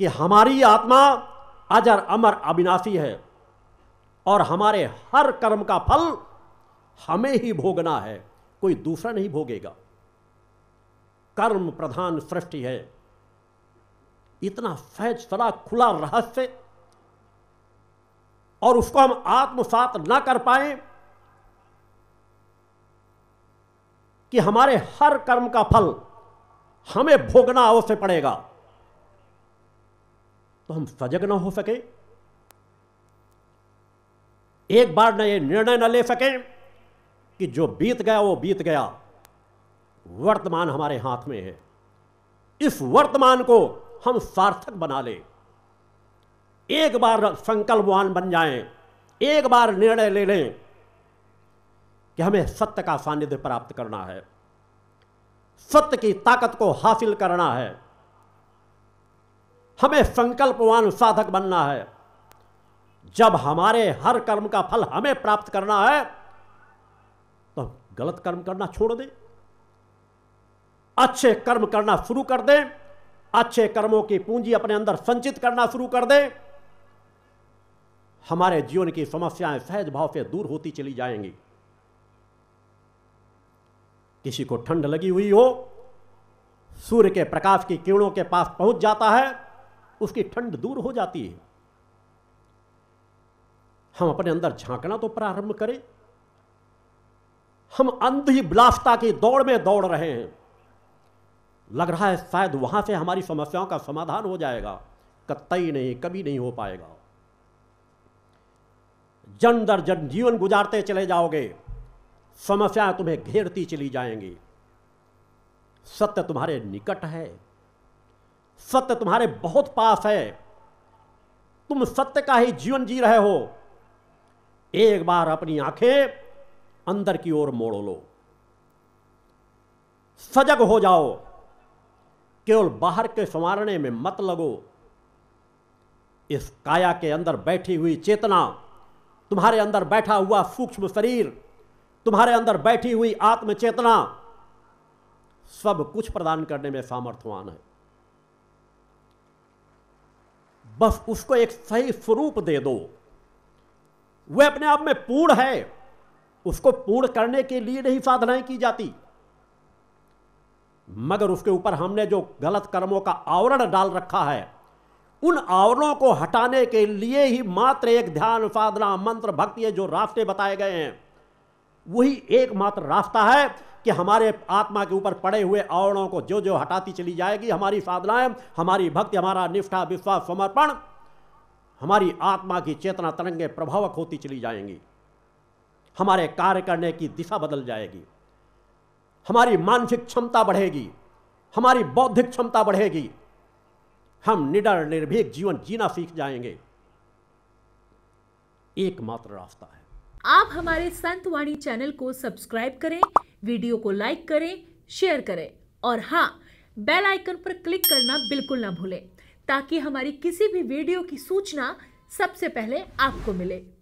कि हमारी आत्मा अजर अमर अविनाशी है और हमारे हर कर्म का फल हमें ही भोगना है कोई दूसरा नहीं भोगेगा कर्म प्रधान सृष्टि है इतना सहज फला खुला रहस्य और उसको हम आत्मसात ना कर पाए कि हमारे हर कर्म का फल हमें भोगना अवश्य पड़ेगा तो हम सजग ना हो सके एक बार न ये निर्णय न ले सके कि जो बीत गया वो बीत गया वर्तमान हमारे हाथ में है इस वर्तमान को हम सार्थक बना ले एक बार संकल्पवान बन जाएं, एक बार निर्णय ले लें कि हमें सत्य का सानिध्य प्राप्त करना है सत्य की ताकत को हासिल करना है हमें संकल्पवान साधक बनना है जब हमारे हर कर्म का फल हमें प्राप्त करना है तो गलत कर्म करना छोड़ दें अच्छे कर्म करना शुरू कर दें अच्छे कर्मों की पूंजी अपने अंदर संचित करना शुरू कर दें हमारे जीवन की समस्याएं सहज भाव से दूर होती चली जाएंगी किसी को ठंड लगी हुई हो सूर्य के प्रकाश की किरणों के पास पहुंच जाता है उसकी ठंड दूर हो जाती है हम अपने अंदर झांकना तो प्रारंभ करें हम अंधी ब्लास्ता की दौड़ में दौड़ रहे हैं लग रहा है शायद वहां से हमारी समस्याओं का समाधान हो जाएगा कत्तई नहीं कभी नहीं हो पाएगा जन दर जन जीवन गुजारते चले जाओगे समस्याएं तुम्हें घेरती चली जाएंगी सत्य तुम्हारे निकट है सत्य तुम्हारे बहुत पास है तुम सत्य का ही जीवन जी रहे हो एक बार अपनी आंखें अंदर की ओर मोड़ लो सजग हो जाओ केवल बाहर के संवारने में मत लगो इस काया के अंदर बैठी हुई चेतना तुम्हारे अंदर बैठा हुआ सूक्ष्म शरीर तुम्हारे अंदर बैठी हुई आत्म चेतना सब कुछ प्रदान करने में सामर्थ्यवान है बस उसको एक सही स्वरूप दे दो वह अपने आप में पूर्ण है उसको पूर्ण करने के लिए नहीं साधनाएं की जाती मगर उसके ऊपर हमने जो गलत कर्मों का आवरण डाल रखा है उन आवरणों को हटाने के लिए ही मात्र एक ध्यान साधना मंत्र भक्ति जो रास्ते बताए गए हैं वही एकमात्र रास्ता है कि हमारे आत्मा के ऊपर पड़े हुए आवरणों को जो जो हटाती चली जाएगी हमारी साधनाएं हमारी भक्ति हमारा निष्ठा विश्वास समर्पण हमारी आत्मा की चेतना तरंगे प्रभावक होती चली जाएंगी हमारे कार्य करने की दिशा बदल जाएगी हमारी मानसिक क्षमता बढ़ेगी हमारी बौद्धिक क्षमता बढ़ेगी हम निडर निर्भीक जीवन जीना सीख जाएंगे एकमात्र रास्ता है आप हमारे संतवाणी चैनल को सब्सक्राइब करें वीडियो को लाइक करें शेयर करें और हाँ बेल आइकन पर क्लिक करना बिल्कुल ना भूलें ताकि हमारी किसी भी वीडियो की सूचना सबसे पहले आपको मिले